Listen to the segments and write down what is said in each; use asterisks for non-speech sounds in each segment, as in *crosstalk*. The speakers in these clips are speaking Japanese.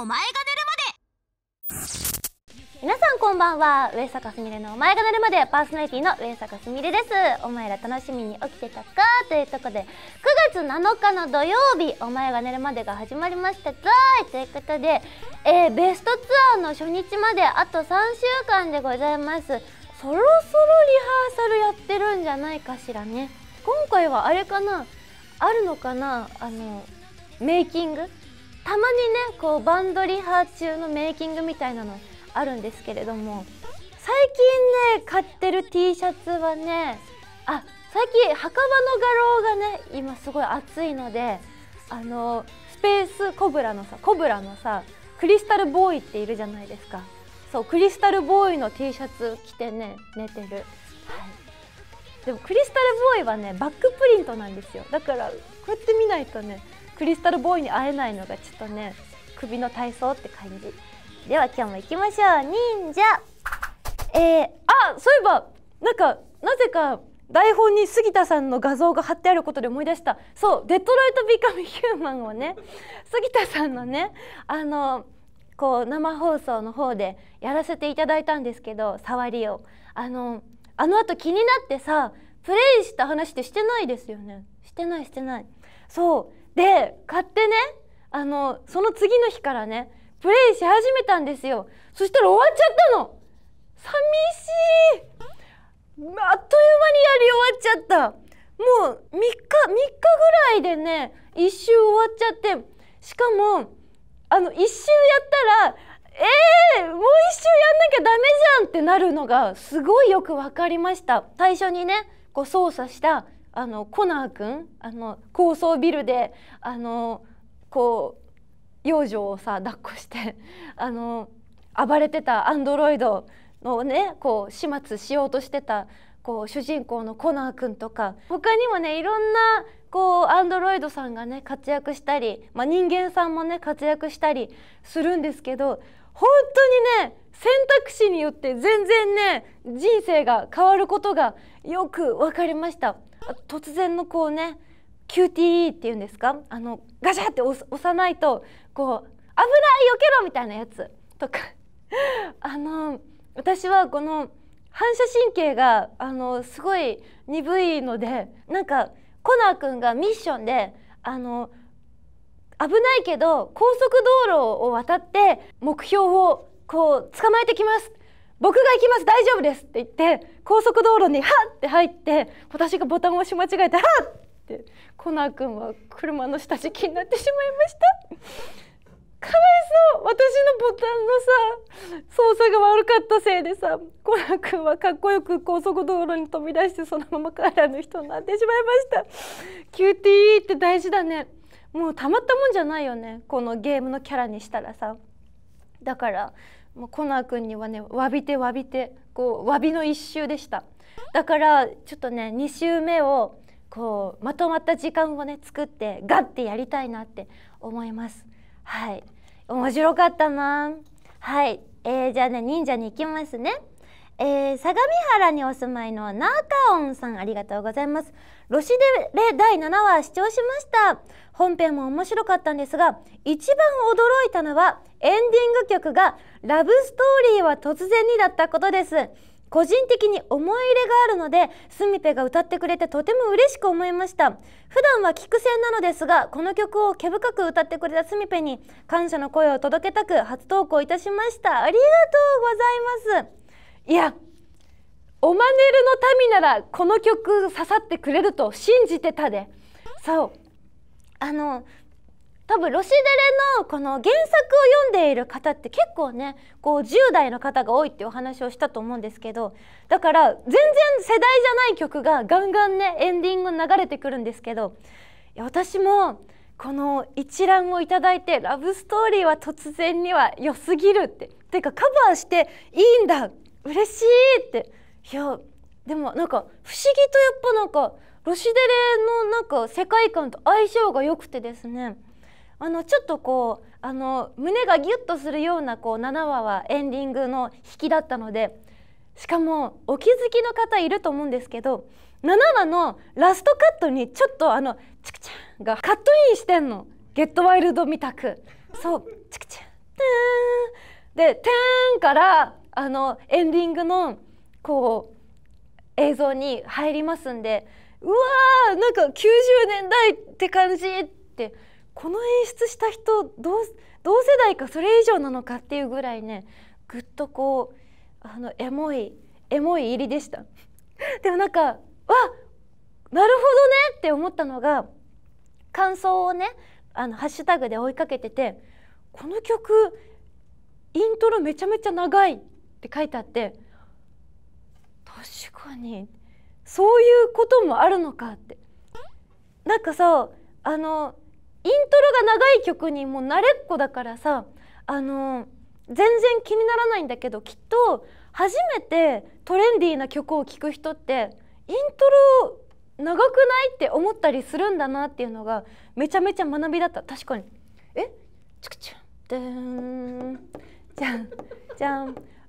お前が寝るまで皆さんこんばんは上坂すみれのお前が寝るまでパーソナリティの上坂すみれですお前ら楽しみに起きてたかというとこで9月7日の土曜日お前が寝るまでが始まりましたぞーということで、えー、ベストツアーの初日まであと3週間でございますそろそろリハーサルやってるんじゃないかしらね今回はあれかなあるのかなあのメイキングたまにねこうバンドリハ中のメイキングみたいなのあるんですけれども最近ね買ってる T シャツはねあ最近墓場の画廊がね今すごい暑いのであのスペースコブラのさコブラのさクリスタルボーイっているじゃないですかそうクリスタルボーイの T シャツ着てね寝てる、はい、でもクリスタルボーイはねバックプリントなんですよだからこうやって見ないとねクリスタルボーイに会えないのがちょっとね首の体操って感じでは今日も行きましょう忍者えー、あそういえばなんかなぜか台本に杉田さんの画像が貼ってあることで思い出したそう「デトロイト・ビカム・ヒューマン」をね *laughs* 杉田さんのねあのこう生放送の方でやらせていただいたんですけど触りをあのあのあと気になってさプレイした話ってしてないですよねしてないしてないそうで買ってねあのその次の日からねプレイし始めたんですよそしたら終わっちゃったの寂しいあっという間にやり終わっちゃったもう3日3日ぐらいでね一周終わっちゃってしかもあの一周やったらえー、もう一周やんなきゃダメじゃんってなるのがすごいよく分かりました最初にねこう操作したあのコナー君あの高層ビルであのこう幼女をさ抱っこしてあの暴れてたアンドロイドのねこう始末しようとしてたこう主人公のコナー君とか他にもねいろんなこうアンドロイドさんがね活躍したり、まあ、人間さんもね活躍したりするんですけど本当にね選択肢によって全然ね人生が変わることがよく分かりました。突然のこうね QTE っていうんですかあのガシャって押さないとこう危ない避けろみたいなやつとか *laughs* あの私はこの反射神経があのすごい鈍いのでなんかコナー君がミッションであの危ないけど高速道路を渡って目標をこう捕まえてきます僕が行きます大丈夫ですって言って高速道路にハッて入って私がボタンを押し間違えてハッってコナー君は車の下敷きになってしまいましたかわいそう私のボタンのさ操作が悪かったせいでさコナー君はかっこよく高速道路に飛び出してそのまま帰らぬ人になってしまいました QTE って大事だねもうたまったもんじゃないよねこのゲームのキャラにしたらさだからもうコナー君にはね詫びて詫びてこう詫びの一周でしただからちょっとね2周目をこうまとまった時間をね作ってガッてやりたいなって思いますはい面白かったなはいえー、じゃあね忍者に行きますねえー、相模原にお住まいのナーカオンさんありがとうございますロシデレ第7話視聴しました本編も面白かったんですが一番驚いたのはエンディング曲が「ラブストーリーは突然に」だったことです個人的に思い入れがあるのでスミペが歌ってくれてとても嬉しく思いました普段は聞く線なのですがこの曲を毛深く歌ってくれたスミペに感謝の声を届けたく初投稿いたしましたありがとうございますいやおマネルの民ならこの曲刺さってくれると信じてたでそうあの多分ロシデレのこの原作を読んでいる方って結構ねこう10代の方が多いってお話をしたと思うんですけどだから全然世代じゃない曲がガンガンねエンディング流れてくるんですけどいや私もこの一覧を頂いてラブストーリーは突然には良すぎるってていうかカバーしていいんだ嬉しいっていやでもなんか不思議とやっぱなんかロシデレのなんか世界観と相性が良くてですねあのちょっとこうあの胸がギュッとするようなこう7話はエンディングの引きだったのでしかもお気づきの方いると思うんですけど7話のラストカットにちょっとあのチクチャンがカットインしてんのゲットワイルドみたくそうチクチャンで「てーん」からあのエンディングの「こう映像に入りますんでうわーなんか90年代って感じってこの演出した人同同世代かそれ以上なのかっていうぐらいねぐっとこうあのエモいエモい入りでした。*laughs* でもなんかわなるほどねって思ったのが感想をねあのハッシュタグで追いかけててこの曲イントロめちゃめちゃ長いって書いてあって確かにそういうこともあるのかってなんかさあのイントロが長い曲にもう慣れっこだからさあの全然気にならないんだけどきっと初めてトレンディーな曲を聴く人ってイントロ長くないって思ったりするんだなっていうのがめちゃめちゃ学びだった確かにえチクチュンじゃんじゃん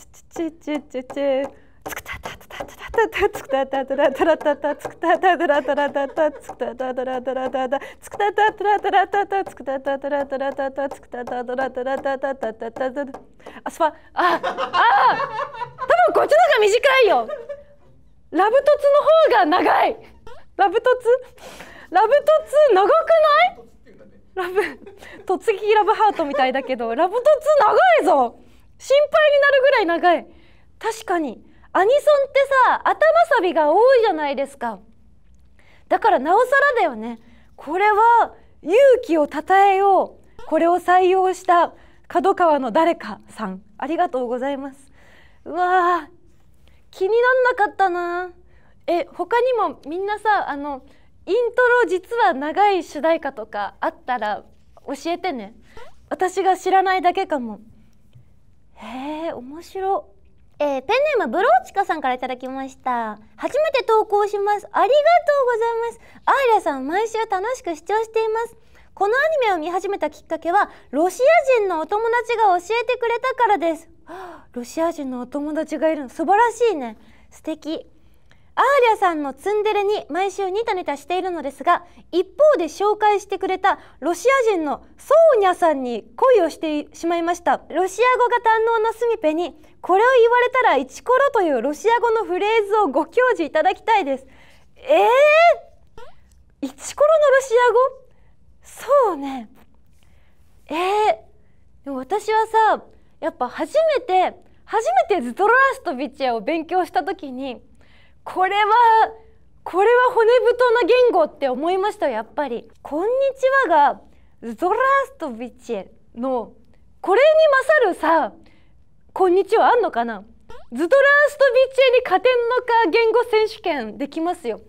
チチチチチつくたたたたたつくたたたたたつくたたたたたつくたたたたたつくたたたつくたたたたつくたたたたらたたたたたあすぱああ多分こっちのが短いよラブトツの方が長いラブトツラブトツ長くないラブ突撃ラブハートみたいだけどラブトツ長いぞ心配になるぐらい長い確かにアニソンってさ頭サビが多いじゃないですかだからなおさらだよねこれは勇気をたたえようこれを採用した角川の誰かさんありがとうございますうわー気になんなかったなえ他にもみんなさあのイントロ実は長い主題歌とかあったら教えてね私が知らないだけかも。へえ面白えー、ペンネームブローチカさんから頂きました初めて投稿しますありがとうございますアイラさん毎週楽しく視聴していますこのアニメを見始めたきっかけはロシア人のお友達が教えてくれたからですロシア人のお友達がいるの素晴らしいね素敵アーリャさんのツンデレに毎週ニタネタしているのですが一方で紹介してくれたロシア人のソーニャさんに恋をしてしまいましたロシア語が堪能なスミペにこれを言われたらイチコロというロシア語のフレーズをご教示いただきたいですえー、イチコロのロシア語そうねえー、でも私はさやっぱ初めて初めてズトロラストビチェを勉強した時にこれはこれは骨太な言語って思いましたやっぱり「こんにちは」が「ゾラストビチェ」のこれに勝るさ「こんにちは」あんのかなズトラーストビチェに勝てんのか言語選手権できますよ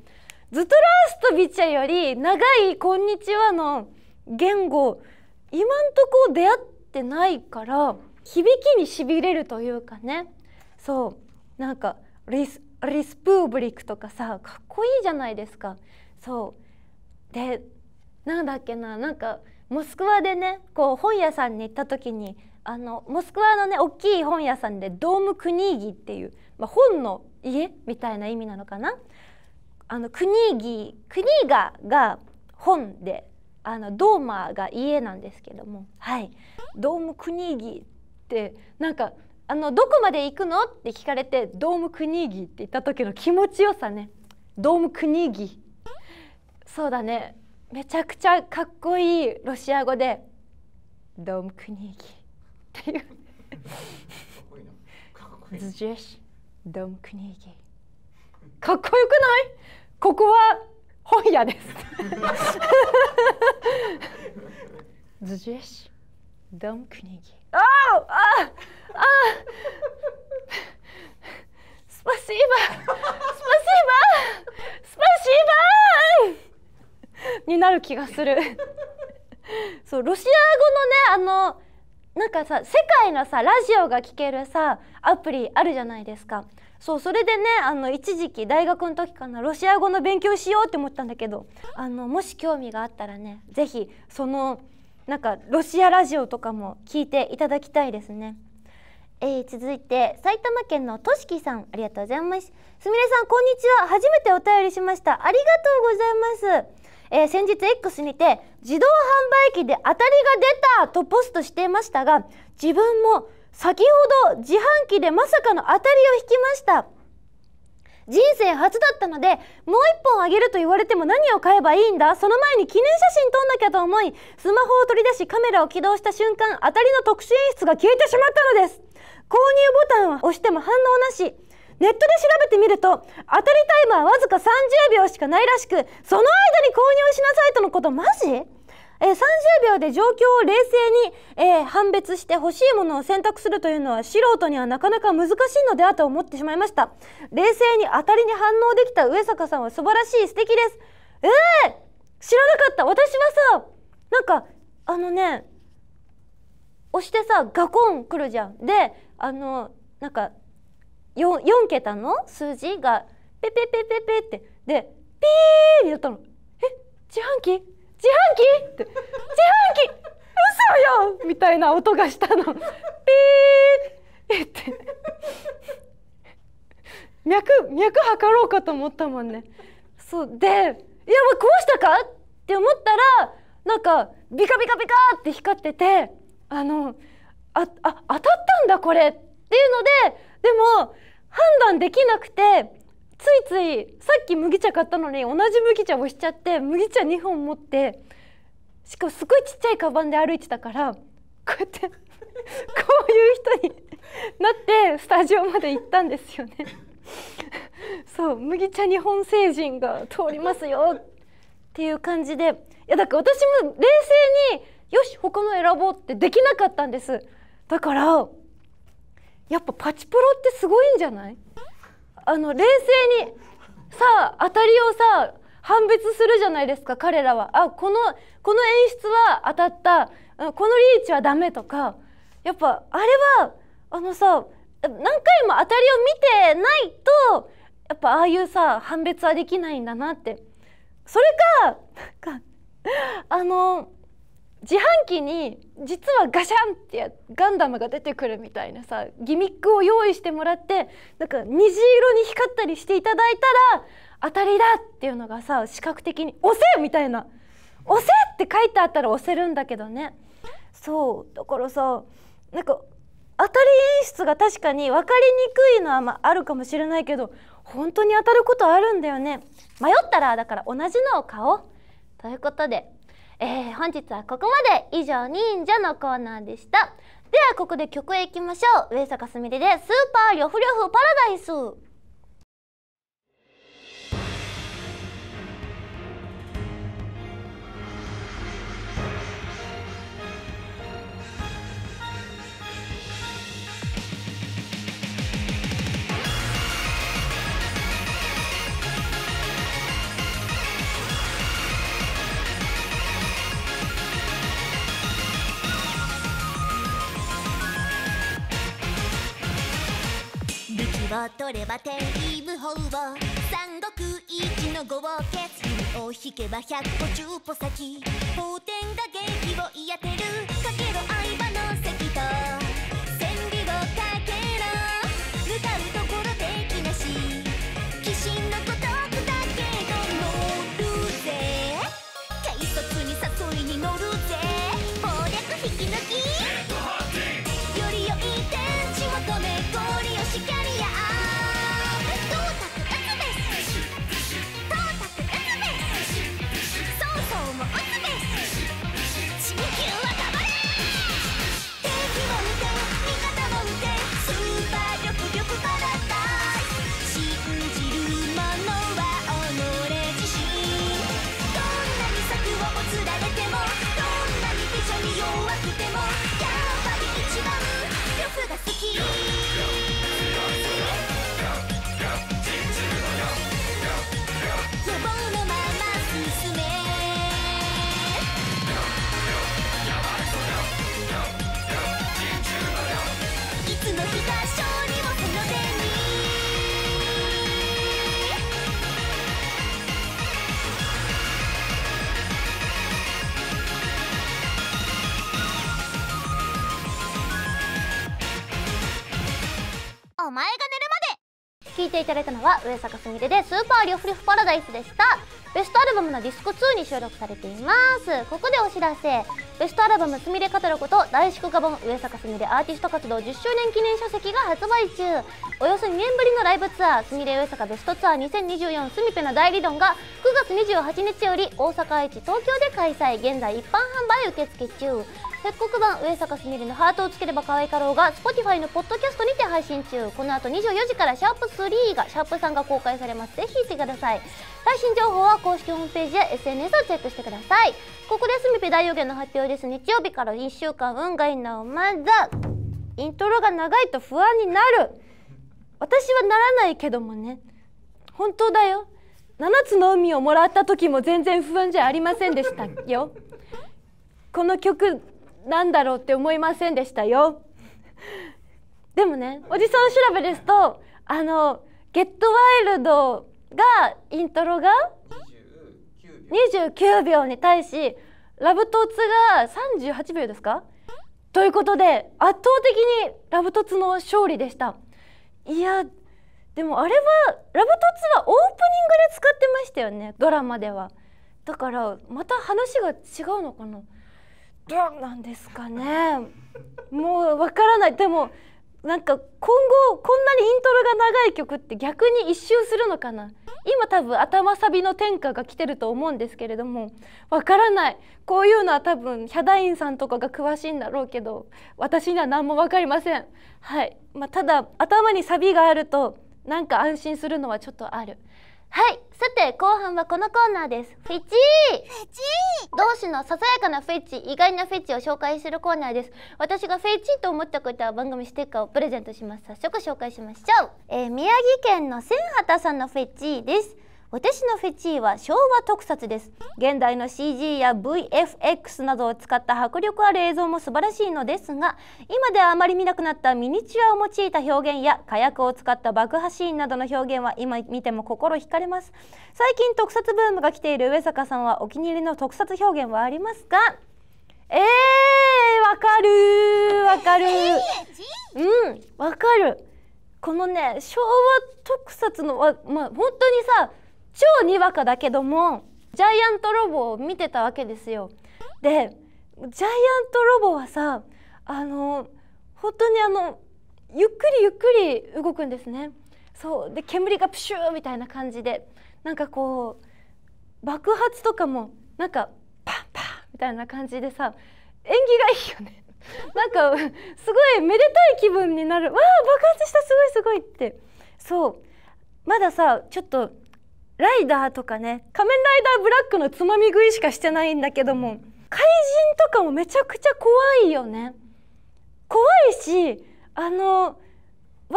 ズラーストビチェより長い「こんにちは」の言語今んとこ出会ってないから響きにしびれるというかねそうなんかリスリスプーブリックとかさかっこいいじゃないですかそうでなんだっけななんかモスクワでねこう本屋さんに行った時にあのモスクワのね大きい本屋さんでドームクニーギっていう、まあ、本の家みたいな意味なのかなあのクニーギクニーガが本であのドーマーが家なんですけどもはいドームクニーギってなんかあのどこまで行くのって聞かれてドームクニーギーって言った時の気持ちよさねドームクニーギーそうだねめちゃくちゃかっこいいロシア語でドームクニーギーっていうドームクニーギーかっこよくないここは本屋です *laughs* ズジェシドームクニーギー *laughs* あああスパシーバスパシーバ。с и б о с п а с になる気がするそうロシア語のねあのなんかさ世界のさラジオが聴けるさアプリあるじゃないですかそうそれでねあの一時期大学の時かなロシア語の勉強しようって思ったんだけどあのもし興味があったらね是非そのなんかロシアラジオとかも聞いていただきたいですね。えー、続いて埼玉県のとしきさんありがとうございますすみれさんこんにちは初めてお便りしましたありがとうございますえー、先日 X にて自動販売機で当たりが出たとポストしていましたが自分も先ほど自販機でまさかの当たりを引きました人生初だったのでもう一本あげると言われても何を買えばいいんだその前に記念写真撮んなきゃと思いスマホを取り出しカメラを起動した瞬間当たりの特殊演出が消えてしまったのです購入ボタンを押しても反応なしネットで調べてみると当たりタイムはわずか30秒しかないらしくその間に購入しなさいとのことマジえ30秒で状況を冷静に、えー、判別して欲しいものを選択するというのは素人にはなかなか難しいのではと思ってしまいました冷静に当たりに反応できた上坂さんは素晴らしい素敵ですえー、知らなかった私はさなんかあのね押してさガコン来るじゃんであのなんか 4, 4桁の数字がペペペペペってでピーってやったの「え自販機自販機?」って「自販機嘘よ!」みたいな音がしたのピーって脈脈測ろうかと思ったもんね。そうで「いやもうこうしたか?」って思ったらなんかビカビカビカって光っててあのああ当たったんだこれっていうのででも判断できなくてついついさっき麦茶買ったのに同じ麦茶をしちゃって麦茶2本持ってしかもすごいちっちゃいカバンで歩いてたからこうやって *laughs* こういう人になってスタジオまで行ったんですよねそう麦茶日本星人が通りますよっていう感じでいやだから私も冷静によし他の選ぼうってできなかったんです。だからやっぱパチプロってすごいんじゃないあの冷静にさ当たりをさ判別するじゃないですか彼らはあこのこの演出は当たったこのリーチはダメとかやっぱあれはあのさ何回も当たりを見てないとやっぱああいうさ判別はできないんだなってそれかあの自販機に実はガシャンってガンダムが出てくるみたいなさギミックを用意してもらってなんか虹色に光ったりしていただいたら当たりだっていうのがさ視覚的に「押せ!」みたいな「押せ!」って書いてあったら押せるんだけどねそうだからさなんか当たり演出が確かに分かりにくいのはまあるかもしれないけど本当に当たることあるんだよね迷ったらだから同じのを買おうということでえー、本日はここまで以上忍者のコーナーでしたではここで曲へ行きましょう上坂すみれでスーパーリョフリョフパラダイスを取ればテイブ法を三国一の豪傑を引けば百歩十歩先法天が気を言いてるかけろ相葉の関と千里をかけろ向かうところ敵なし鬼神のごとくだけど乗るぜ軽率に誘いに乗るぜいていただいたのは上坂すみれで「スーパーリオフリフパラダイス」でしたベストアルバムのディスコ2に収録されていますここでお知らせベストアルバム「すみれカタログ」と大祝賀本上坂すみれアーティスト活動10周年記念書籍が発売中およそ2年ぶりのライブツアー「すみれ上坂ベストツアー2024すみぺの大理論」が9月28日より大阪知東京で開催現在一般販売受付中復刻版上坂すみれのハートをつければ可愛かろうが Spotify のポッドキャストにて配信中この後24時からシャープ3がシャープ3が公開されますぜひ見てください最新情報は公式ホームページや SNS をチェックしてくださいここでスミペ大予言の発表です日曜日から1週間運がいいなおまだイントロが長いと不安になる私はならないけどもね本当だよ7つの海をもらった時も全然不安じゃありませんでしたよこの曲なんだろうって思いませんでしたよ。でもねおじさん調べですとあの「ゲットワイルド」がイントロが29秒に対し「ラブトツ」が38秒ですかということで圧倒的にラブトツの勝利でしたいやでもあれはラブトツはオープニングで使ってましたよねドラマではだからまた話が違うのかなどうなんですかねもうわからないでもなんか今後こんなにイントロが長い曲って逆に一周するのかな今多分頭サビの天下が来てると思うんですけれどもわからないこういうのは多分ヒャダインさんとかが詳しいんだろうけど私には何も分かりませんはい、まあ、ただ頭にサビがあるとなんか安心するのはちょっとある。はいさて後半はこのコーナーですフェチフェチ同士のささやかなフェチ意外なフェチを紹介するコーナーです私がフェチと思ったことは番組ステッカーをプレゼントします早速紹介しましょう、えー、宮城県の千畑さんのフェチです私のフェチは昭和特撮です現代の CG や VFX などを使った迫力ある映像も素晴らしいのですが今ではあまり見なくなったミニチュアを用いた表現や火薬を使った爆破シーンなどの表現は今見ても心惹かれます最近特撮ブームが来ている上坂さんはお気に入りの特撮表現はありますかえー、わかるわかるうんわかるこのね昭和特撮のまあ本当にさ超にわかだけどもジャイアントロボを見てたわけですよ。でジャイアントロボはさあの本当にあのゆっくりゆっくり動くんですね。そうで煙がプシューみたいな感じでなんかこう爆発とかもなんかパンパンみたいな感じでさ縁起がいいよね *laughs* なんかすごいめでたい気分になるわあ爆発したすごいすごいってそうまださちょっとライダーとかね仮面ライダーブラックのつまみ食いしかしてないんだけども怪人とかもめちゃくちゃ怖いよね怖いしあの割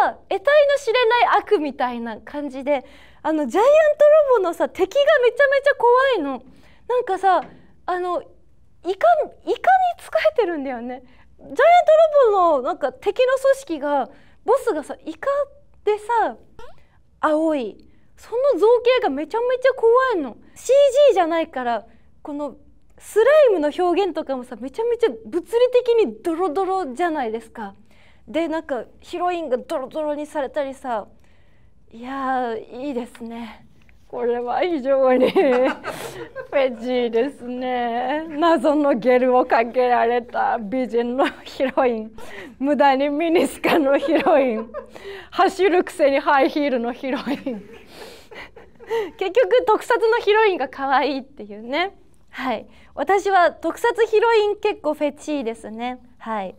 とさ得体の知れない悪みたいな感じであのジャイアントロボのさ敵がめちゃめちゃ怖いのなんかさあのイカイカに使えてるんだよねジャイアントロボのなんか敵の組織がボスがさイカでさ青いその造形がめちゃめちゃ怖いの CG じゃないからこのスライムの表現とかもさめちゃめちゃ物理的にドロドロじゃないですか。でなんかヒロインがドロドロにされたりさいやいいですね。これは非常に *laughs* フェジーですね謎のゲルをかけられた美人のヒロイン無駄にミニスカのヒロイン走るくせにハイヒールのヒロイン *laughs* 結局特撮のヒロインが可愛いっていうねはい私は特撮ヒロイン結構フェチーですねはい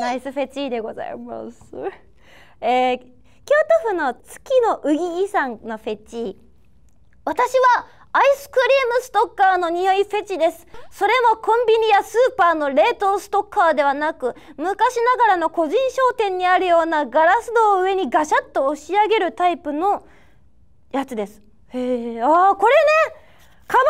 ナイスフェチーでございますえー、京都府の月のうぎぎさんのフェチ私はアイスクリームストッカーの匂いフェチですそれもコンビニやスーパーの冷凍ストッカーではなく昔ながらの個人商店にあるようなガラス戸を上にガシャッと押し上げるタイプのやつです。へえ、ああ、これね、鎌倉に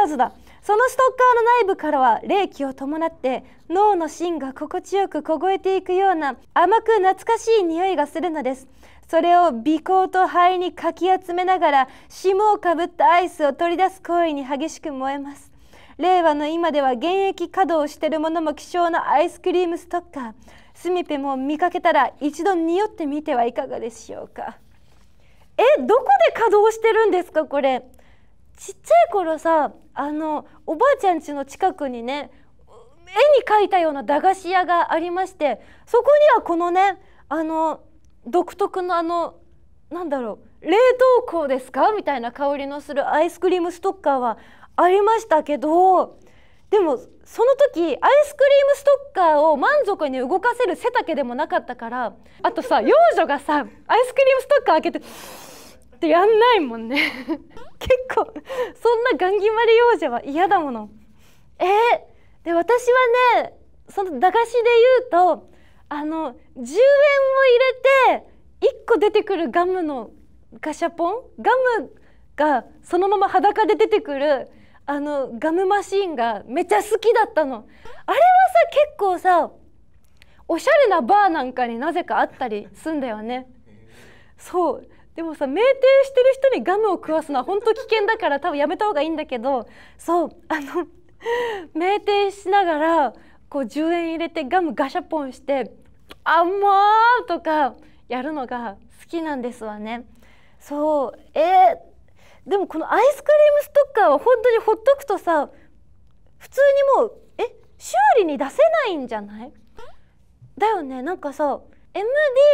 あるやつだ。そのストッカーの内部からは冷気を伴って脳の芯が心地よく凍えていくような甘く懐かしい匂いがするのですそれを鼻孔と肺にかき集めながら霜をかぶったアイスを取り出す行為に激しく燃えます令和の今では現役稼働してるものも希少なアイスクリームストッカースミペも見かけたら一度匂ってみてはいかがでしょうかえどこで稼働してるんですかこれちっちゃい頃さあのおばあちゃん家の近くにね絵に描いたような駄菓子屋がありましてそこにはこのねあの独特のあのなんだろう冷凍庫ですかみたいな香りのするアイスクリームストッカーはありましたけどでもその時アイスクリームストッカーを満足に動かせる背丈でもなかったからあとさ幼女がさアイスクリームストッカー開けてってやんないもんね *laughs* 結構そんなガンギマリ幼女は嫌だものえー、で私はねその駄菓子で言うとあの10円を入れて1個出てくるガムのガシャポンガムがそのまま裸で出てくるあのガムマシーンがめっちゃ好きだったのあれはさ結構さおしゃれなバーなんかになぜかあったりすんだよねそうでもさ酩酊してる人にガムを食わすのは本当危険だから多分やめた方がいいんだけどそうあの酩酊しながらこう10円入れてガムガシャポンして「あ甘ー!」とかやるのが好きなんですわね。そうえーでもこのアイスクリームストッカーは本当にほっとくとさ普通にもうえ修理に出せないんじゃないだよねなんかさ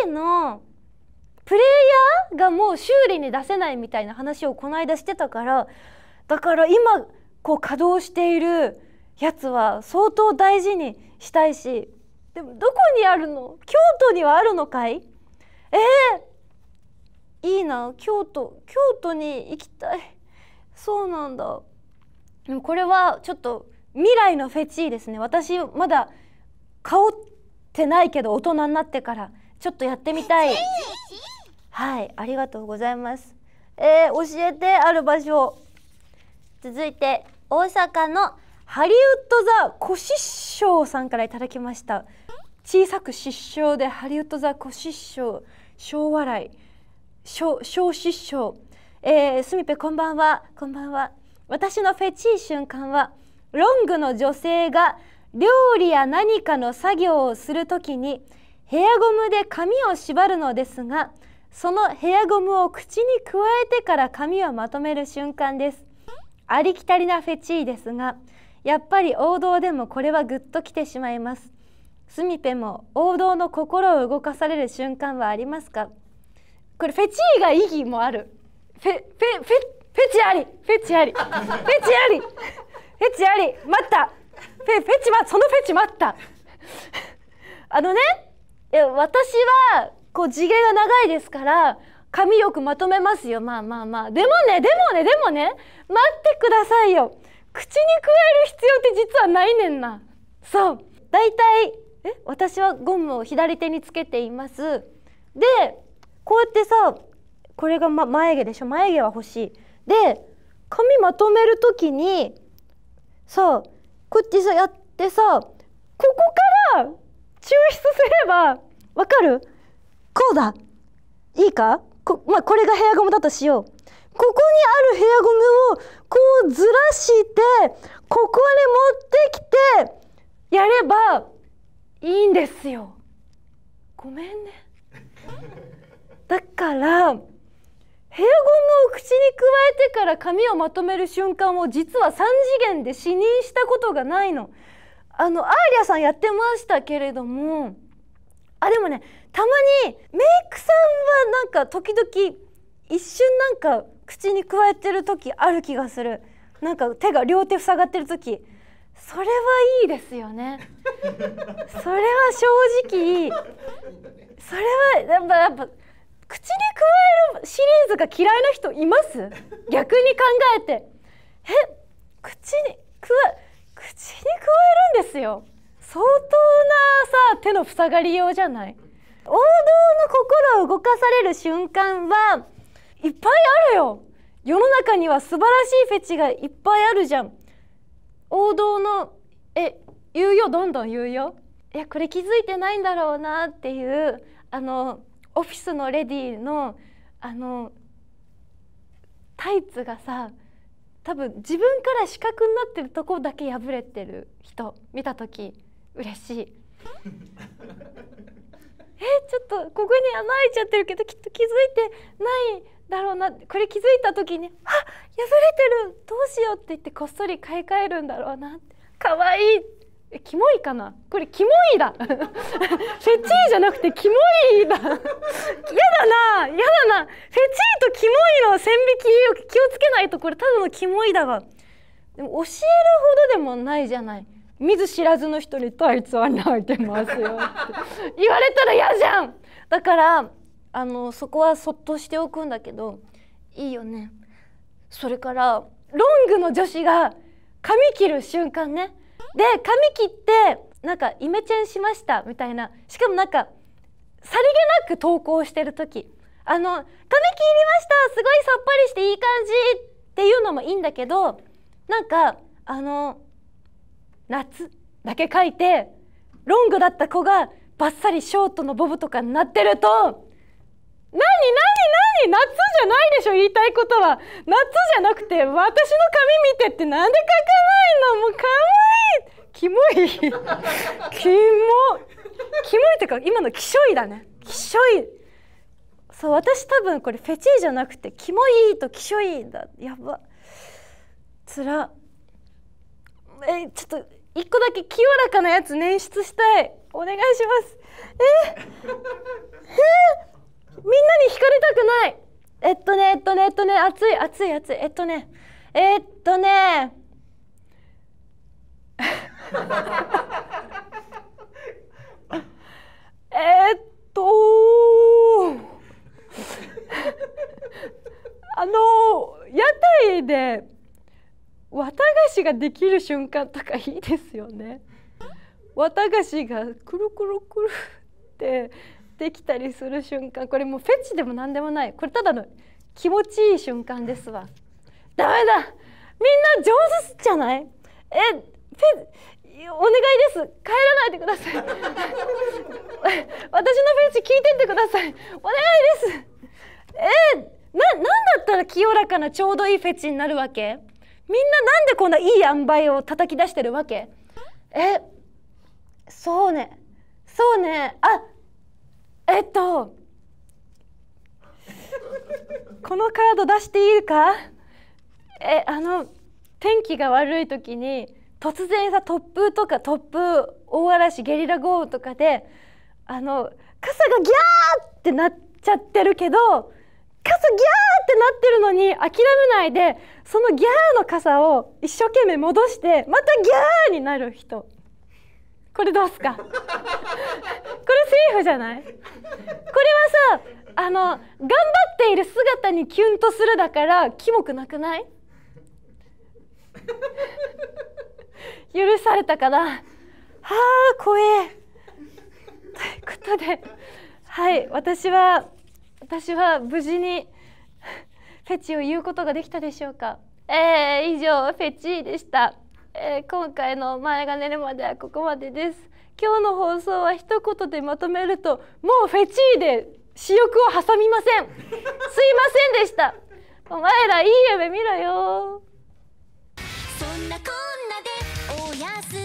MD のプレイヤーがもう修理に出せないみたいな話をこの間してたからだから今こう稼働しているやつは相当大事にしたいしでもどこにあるの京都にはあるのかいえー、いいな京都京都に行きたいそうなんだでもこれはちょっと未来のフェチですね私まだ顔ってないけど大人になってからちょっとやってみたいはいありがとうございますえー、教えてある場所続いて大阪のハリウッドザコシッショウさんからいただきました小さく失笑でハリウッドザコシッショウ小笑い小小師匠、えー、スミペこんばんはこんばんは私のフェチー瞬間はロングの女性が料理や何かの作業をするときにヘアゴムで髪を縛るのですがそのヘアゴムを口に加えてから髪をまとめる瞬間ですありきたりなフェチーですがやっぱり王道でもこれはぐっときてしまいますスミペも王道の心を動かされる瞬間はありますかこれフェチーが意義もあるフェフェフェフェチありフェチありフェチありフェチあり待ったフェフェチまそのフェチ待ったあのねいや私はこう地毛が長いですから髪よくまとめますよまあまあまあでもねでもねでもね待ってくださいよ口に加える必要って実はないねんなそうだいたいえ私はゴムを左手につけていますでこうやってさこれが、ま、眉毛でしょ眉毛は欲しいで髪まとめる時にさこっちさやってさここから抽出すればわかるこうだいいかこ,、まあ、これがヘアゴムだとしようここにあるヘアゴムをこうずらしてここに持ってきてやればいいんですよごめんねだからヘアゴムを口にくわえてから髪をまとめる瞬間を実は3次元で視認したことがないの。あのアーリアさんやってましたけれどもあでもねたまにメイクさんはなんか時々一瞬なんか口にくわえてる時ある気がするなんか手が両手塞がってる時それはいいですよね *laughs* それは正直それはやっぱやっぱ口にくわえるシリーズが嫌いな人います *laughs* 逆に考えてえ口にくわ口にくわえるんですよ相当なさ手の塞がりようじゃない王道の心を動かされる瞬間はいっぱいあるよ世の中には素晴らしいフェチがいっぱいあるじゃん王道のえ言うよどんどん言うよいやこれ気づいてないんだろうなっていうあのオフィスのレディーのあのタイツがさ多分自分から四角になってるとこだけ破れてる人見た時嬉しい *laughs* えちょっとここに穴開いちゃってるけどきっと気づいてないだろうなこれ気づいた時に「あ破れてるどうしよう」って言ってこっそり買い替えるんだろうな可愛いって。えキモいかなこれキモいだ *laughs* フェチーじゃなくてキモいだやだなやだなフェチーとキモいの線引きを気をつけないとこれただのキモいだわでも教えるほどでもないじゃない見ず知らずの人に「あいつは泣いてますよ」って言われたら嫌じゃんだからあのそこはそっとしておくんだけどいいよねそれからロングの女子が髪切る瞬間ねで髪切ってなんかイメチェンしましたみたいなしかもなんかさりげなく投稿してる時あの髪切りましたすごいさっぱりしていい感じっていうのもいいんだけどなんかあの夏だけ書いてロングだった子がバッサリショートのボブとかになってると何何何夏じゃないでしょ言いたいことは夏じゃなくて私の髪見てってなんで書かないのもうかわいいキモいキモキモいっていうか今のキショイだねキショイそう私多分これフェチじゃなくてキモいとキショイだやばつらえちょっと一個だけ清らかなやつ捻出したいお願いしますええみんなに惹かれたくないえっとねえっとねえっとね熱い熱い熱いえっとねえっとねえっとあの屋台で綿菓子ができる瞬間とかいいですよね。綿菓子がくるくるくるってってきたりする瞬間これもうフェチでも何でもないこれただの気持ちいい瞬間ですわダメだみんな上手じゃないえフェお願いです帰らないでください私のフェチ聞いてってくださいお願いですえな何だったら清らかなちょうどいいフェチになるわけみんななんでこんないい塩梅を叩き出してるわけえそうねそうねあえっとこのカード出していいかえあの天気が悪い時に突然さ突風とか突風大嵐ゲリラ豪雨とかであの傘がギャーってなっちゃってるけど傘ギャーってなってるのに諦めないでそのギャーの傘を一生懸命戻してまたギャーになる人これどうすか *laughs* これセーフじゃないこれはさあの頑張っている姿にキュンとするだからキモくなくない *laughs* 許されたかなはあ怖えということではい私は私は無事にフェチを言うことができたでしょうかえー、以上フェチでした。えー、今回の「前が寝るまで」はここまでです。今日の放送は一言でまとめるともうフェチーで私欲を挟みません *laughs* すいませんでしたお前らいい夢見ろよそんなこんなでおやすみ